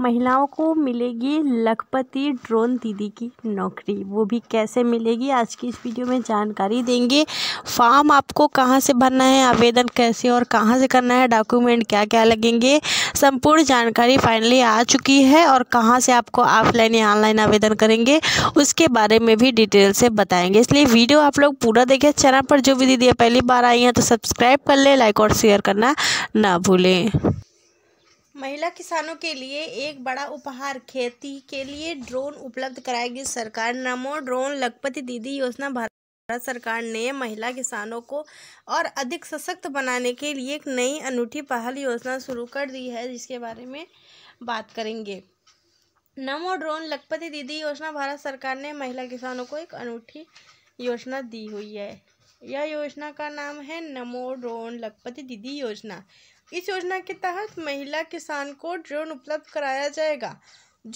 महिलाओं को मिलेगी लखपति ड्रोन दीदी की नौकरी वो भी कैसे मिलेगी आज की इस वीडियो में जानकारी देंगे फॉर्म आपको कहाँ से भरना है आवेदन कैसे और कहाँ से करना है डॉक्यूमेंट क्या क्या लगेंगे संपूर्ण जानकारी फाइनली आ चुकी है और कहाँ से आपको ऑफलाइन या ऑनलाइन आवेदन करेंगे उसके बारे में भी डिटेल से बताएंगे इसलिए वीडियो आप लोग पूरा देखें चैनल पर जो भी दीदी पहली बार आई हैं तो सब्सक्राइब कर लें लाइक और शेयर करना ना भूलें महिला किसानों के लिए एक बड़ा उपहार खेती के लिए ड्रोन उपलब्ध कराएगी सरकार नमो ड्रोन लखपति दीदी योजना भारत सरकार ने महिला किसानों को और अधिक सशक्त बनाने के लिए एक नई अनूठी पहल योजना शुरू कर दी है जिसके बारे में बात करेंगे नमो ड्रोन लखपति दीदी योजना भारत सरकार ने महिला किसानों को एक अनूठी योजना दी हुई है यह योजना का नाम है नमो ड्रोन लखपति दीदी योजना इस योजना के तहत महिला किसान को ड्रोन उपलब्ध कराया जाएगा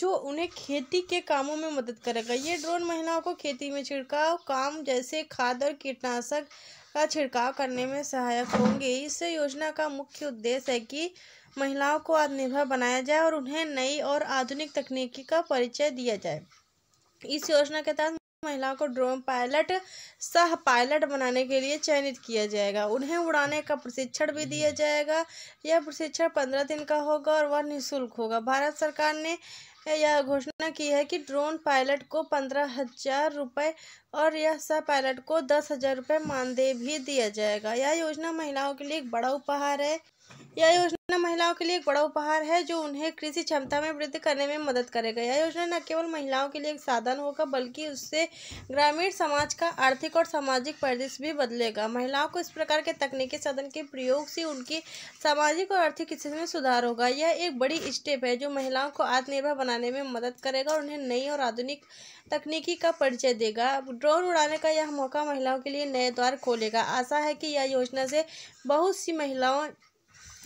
जो उन्हें खेती के कामों में मदद करेगा ये ड्रोन महिलाओं को खेती में छिड़काव काम जैसे खाद और कीटनाशक का छिड़काव करने में सहायक होंगे इस योजना का मुख्य उद्देश्य है कि महिलाओं को आत्मनिर्भर बनाया जाए और उन्हें नई और आधुनिक तकनीकी का परिचय दिया जाए इस योजना के तहत महिलाओं को ड्रोन पायलट सह पायलट बनाने के लिए चयनित किया जाएगा उन्हें उड़ाने का प्रशिक्षण भी दिया जाएगा यह प्रशिक्षण पंद्रह दिन का होगा और वह निःशुल्क होगा भारत सरकार ने यह घोषणा की है कि ड्रोन पायलट को पंद्रह हजार रुपये और यह सह पायलट को दस हजार रुपये मानदेय भी दिया जाएगा यह योजना महिलाओं के लिए एक बड़ा उपहार है यह योजना महिलाओं के लिए एक बड़ा उपहार है जो उन्हें कृषि क्षमता में वृद्धि करने में मदद करेगा यह योजना न केवल महिलाओं के लिए एक साधन होगा बल्कि उससे ग्रामीण समाज का आर्थिक और सामाजिक परिदृश्य भी बदलेगा महिलाओं को इस प्रकार के तकनीकी साधन के प्रयोग से उनकी सामाजिक और आर्थिक स्थिति में सुधार होगा यह एक बड़ी स्टेप है जो महिलाओं को आत्मनिर्भर बनाने में मदद करेगा और उन्हें नई और आधुनिक तकनीकी का परिचय देगा ड्रोन उड़ाने का यह मौका महिलाओं के लिए नए द्वार खोलेगा आशा है कि यह योजना से बहुत सी महिलाओं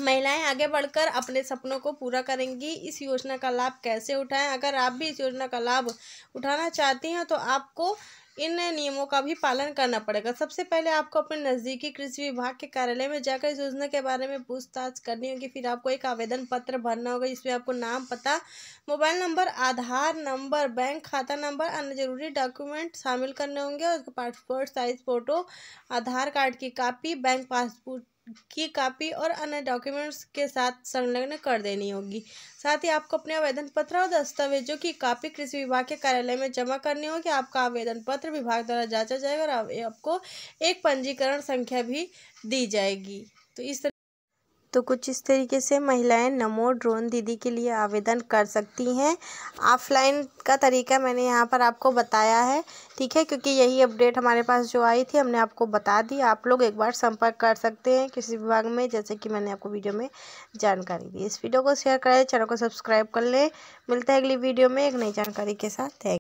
महिलाएं आगे बढ़कर अपने सपनों को पूरा करेंगी इस योजना का लाभ कैसे उठाएं अगर आप भी इस योजना का लाभ उठाना चाहती हैं तो आपको इन नियमों का भी पालन करना पड़ेगा सबसे पहले आपको अपने नज़दीकी कृषि विभाग के कार्यालय में जाकर इस योजना के बारे में पूछताछ करनी होगी फिर आपको एक आवेदन पत्र भरना होगा जिसमें आपको नाम पता mobile number Aadhaar number bank खाता नंबर अन्य जरूरी डॉक्यूमेंट शामिल करने होंगे और passport size photo Aadhaar card की कापी बैंक पासबुक की कॉपी और अन्य डॉक्यूमेंट्स के साथ संलग्न कर देनी होगी साथ ही आपको अपने आवेदन पत्र और दस्तावेजों की कॉपी कृषि विभाग के कार्यालय में जमा करनी होगी आपका आवेदन पत्र विभाग द्वारा जांचा जाएगा और आपको एक पंजीकरण संख्या भी दी जाएगी तो इस तो कुछ इस तरीके से महिलाएं नमो ड्रोन दीदी के लिए आवेदन कर सकती हैं ऑफलाइन का तरीका मैंने यहाँ पर आपको बताया है ठीक है क्योंकि यही अपडेट हमारे पास जो आई थी हमने आपको बता दी आप लोग एक बार संपर्क कर सकते हैं किसी विभाग में जैसे कि मैंने आपको वीडियो में जानकारी दी इस वीडियो को शेयर करें चैनल को सब्सक्राइब कर लें मिलता है अगली वीडियो में एक नई जानकारी के साथ थैंक